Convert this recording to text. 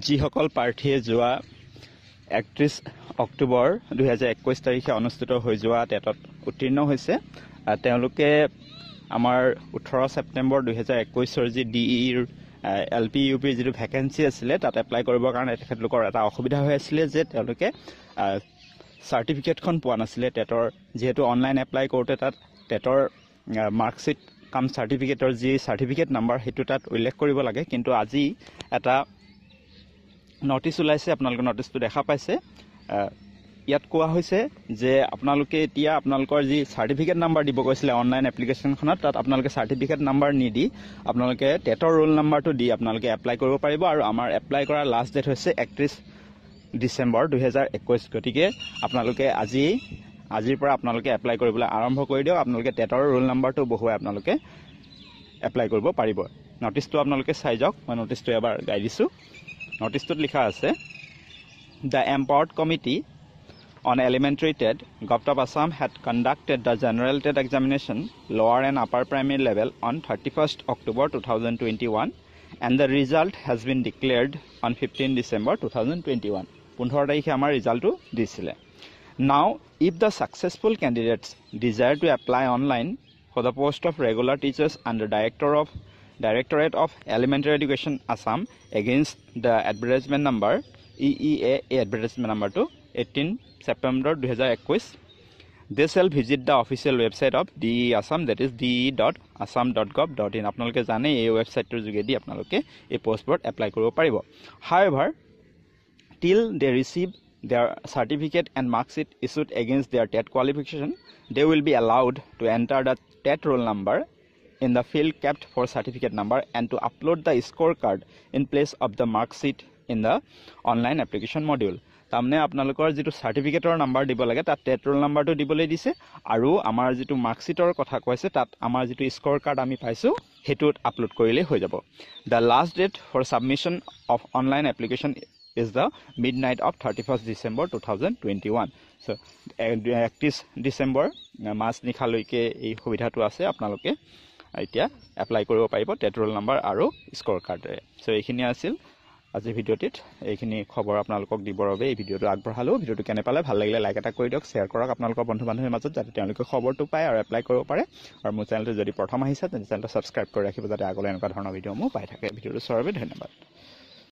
যিসকল প্ৰাৰ্থীয়ে যোৱা একত্ৰিছ অক্টোবৰ দুহেজাৰ একৈছ তাৰিখে অনুষ্ঠিত হৈ যোৱা টেটত উত্তীৰ্ণ হৈছে তেওঁলোকে আমাৰ ওঠৰ ছেপ্টেম্বৰ দুহেজাৰ একৈছৰ যি ডি ইৰ এল পি ইউ পিৰ যিটো ভেকেঞ্চি আছিলে তাত এপ্লাই কৰিবৰ কাৰণে তেখেতলোকৰ এটা অসুবিধা হৈ আছিলে যে তেওঁলোকে চাৰ্টিফিকেটখন পোৱা নাছিলে টেটৰ যিহেতু অনলাইন এপ্লাই কৰোঁতে তাত টেটৰ মাৰ্কশ্বিট কাম চাৰ্টিফিকেটৰ যি চাৰ্টিফিকেট নাম্বাৰ সেইটো তাত উল্লেখ কৰিব লাগে কিন্তু আজি এটা নটিছ ওলাইছে আপোনালোকে নটিছটো দেখা পাইছে ইয়াত কোৱা হৈছে যে আপোনালোকে এতিয়া আপোনালোকৰ যি চাৰ্টিফিকেট নাম্বাৰ দিব কৈছিলে অনলাইন এপ্লিকেশ্যনখনত তাত আপোনালোকে চাৰ্টিফিকেট নাম্বাৰ নিদি আপোনালোকে টেটৰ ৰোল নাম্বাৰটো দি আপোনালোকে এপ্লাই কৰিব পাৰিব আৰু আমাৰ এপ্লাই কৰাৰ লাষ্ট ডেট হৈছে একত্ৰিছ ডিচেম্বৰ দুহেজাৰ একৈছ গতিকে আপোনালোকে আজি আজিৰ পৰা আপোনালোকে এপ্লাই কৰিবলৈ আৰম্ভ কৰি দিয়ক আপোনালোকে টেটৰ ৰোল নাম্বাৰটো বহুৱাই আপোনালোকে এপ্লাই কৰিব পাৰিব নটিছটো আপোনালোকে চাই যাওক মই নটিছটো এবাৰ গাই দিছোঁ নটিছটোত লিখা আছে the empowered committee on elementary TET gov of Assam had conducted the general TET examination lower and upper primary level on thirty first October two thousand twenty one and the result has been declared on fifteen December two thousand twenty one পোন্ধৰ তাৰিখে আমাৰ ৰিজাল্টটো দিছিলে now if the successful candidates desire to apply online for the post of regular teachers and the director of directorate of elementary education Assam against the advertisement number ই ই এ এই advertisement নাম্বাৰটো এইটিন ছেপ্টেম্বৰ দুহেজাৰ একৈছ they shall visit the official website of D E Assam that is D E dot Assam dot gov dot in আপোনালোকে জানে এই ৱেবছাইটটোৰ যোগেদি আপোনালোকে এই পষ্টবোৰত এপ্লাই কৰিব পাৰিব however till they receive their certificate and marksheet issued against their TET qualification they will be allowed to enter the TET roll number in the field kept for certificate number and to upload the scorecard in place of the mark sheet in the online application module তাৰমানে আপোনালোকৰ যিটো চাৰ্টিফিকেটৰ number দিব লাগে তাত টেট্ৰল নাম্বাৰটো দিবলৈ দিছে আৰু আমাৰ যিটো মাৰ্কশ্বীটৰ কথা কৈছে তাত আমাৰ যিটো স্ক'ৰ কাৰ্ড আমি পাইছোঁ সেইটোত আপলোড কৰিলেই হৈ যাব the last date for submission of online application is the midnight of thirty first December two thousand twenty one so' একত্ৰিছ ডিচেম্বৰ মাজ নিশালৈকে এই সুবিধাটো আছে আপোনালোকে এতিয়া এপ্লাই কৰিব পাৰিব টেট ৰোল নাম্বাৰ আৰু স্ক'ৰ কাৰ্ডেৰে চ' এইখিনিয়ে আছিল আজি ভিডিঅ'টিত এইখিনি খবৰ আপোনালোকক দিবৰ বাবে এই ভিডিঅ'টো আগবঢ়ালোঁ ভিডিঅ'টো কেনে পালে ভাল লাগিলে লাইক এটা কৰি দিয়ক শ্বেয়াৰ কৰক আপোনালোকৰ বন্ধু বান্ধৱীৰ মাজত যাতে তেওঁলোকে খবৰটো পায় আৰু এপ্লাই কৰিব পাৰে আৰু মোৰ চেনেলটো যদি প্ৰথম আহিছে তেন্তে চেনেলটো ছাবস্ক্ৰাইব কৰি ৰাখিব যাতে আগলৈ এনেকুৱা ধৰণৰ ভিডিঅ' মোৰ পাই থাকে ভিডিঅ'টো চোৱাৰ বাবে ধন্যবাদ